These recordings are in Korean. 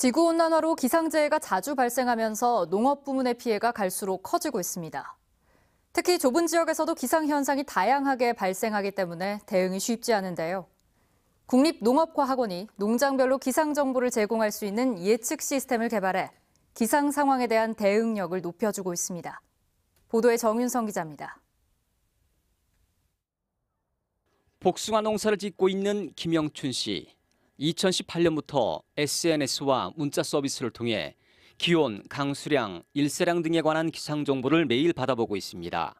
지구온난화로 기상재해가 자주 발생하면서 농업 부문의 피해가 갈수록 커지고 있습니다. 특히 좁은 지역에서도 기상현상이 다양하게 발생하기 때문에 대응이 쉽지 않은데요. 국립농업과학원이 농장별로 기상정보를 제공할 수 있는 예측 시스템을 개발해 기상 상황에 대한 대응력을 높여주고 있습니다. 보도에 정윤성 기자입니다. 복숭아 농사를 짓고 있는 김영춘 씨. 2018년부터 SNS와 문자 서비스를 통해 기온, 강수량, 일세량 등에 관한 기상 정보를 매일 받아보고 있습니다.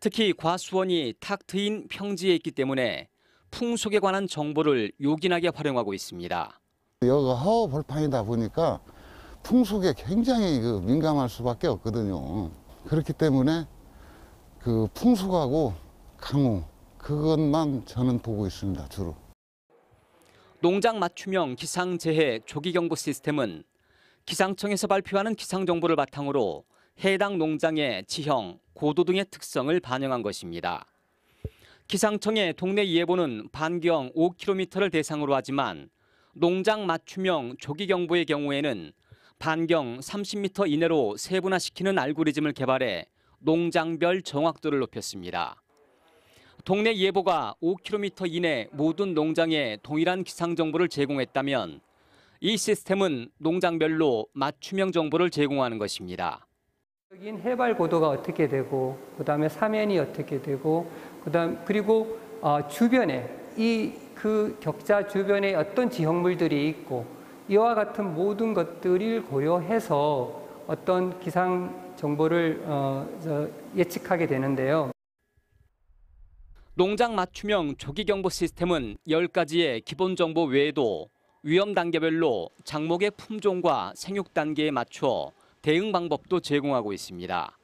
특히 과수원이 탁 트인 평지에 있기 때문에 풍속에 관한 정보를 요긴하게 활용하고 있습니다. 여기가 하우 벌판이다 보니까 풍속에 굉장히 그 민감할 수밖에 없거든요. 그렇기 때문에 그 풍속하고 강우 그것만 저는 보고 있습니다 주로. 농장 맞춤형 기상재해 조기경보 시스템은 기상청에서 발표하는 기상정보를 바탕으로 해당 농장의 지형, 고도 등의 특성을 반영한 것입니다. 기상청의 동네 예보는 반경 5km를 대상으로 하지만 농장 맞춤형 조기경보의 경우에는 반경 30m 이내로 세분화시키는 알고리즘을 개발해 농장별 정확도를 높였습니다. 동네 예보가 5km 이내 모든 농장에 동일한 기상 정보를 제공했다면 이 시스템은 농장별로 맞춤형 정보를 제공하는 것입니다. 여긴 해발 고도가 어떻게 되고 그다음에 사면이 어떻게 되고 그다음 그리고 어, 주변에 이 그 격자 주변에 어떤 지형물들이 있고 이와 같은 모든 것들을 고려해서 어떤 기상 정보를 어, 예측하게 되는데요. 농장 맞춤형 조기경보 시스템은 10가지의 기본 정보 외에도 위험 단계별로 작목의 품종과 생육 단계에 맞춰 대응 방법도 제공하고 있습니다.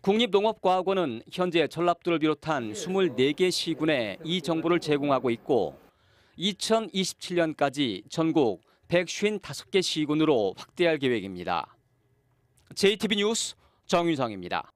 국립농업과학원은 현재 전라도를 비롯한 24개 시군에 이 정보를 제공하고 있고 2027년까지 전국 155개 시군으로 확대할 계획입니다. JTB 뉴스 정윤성입니다.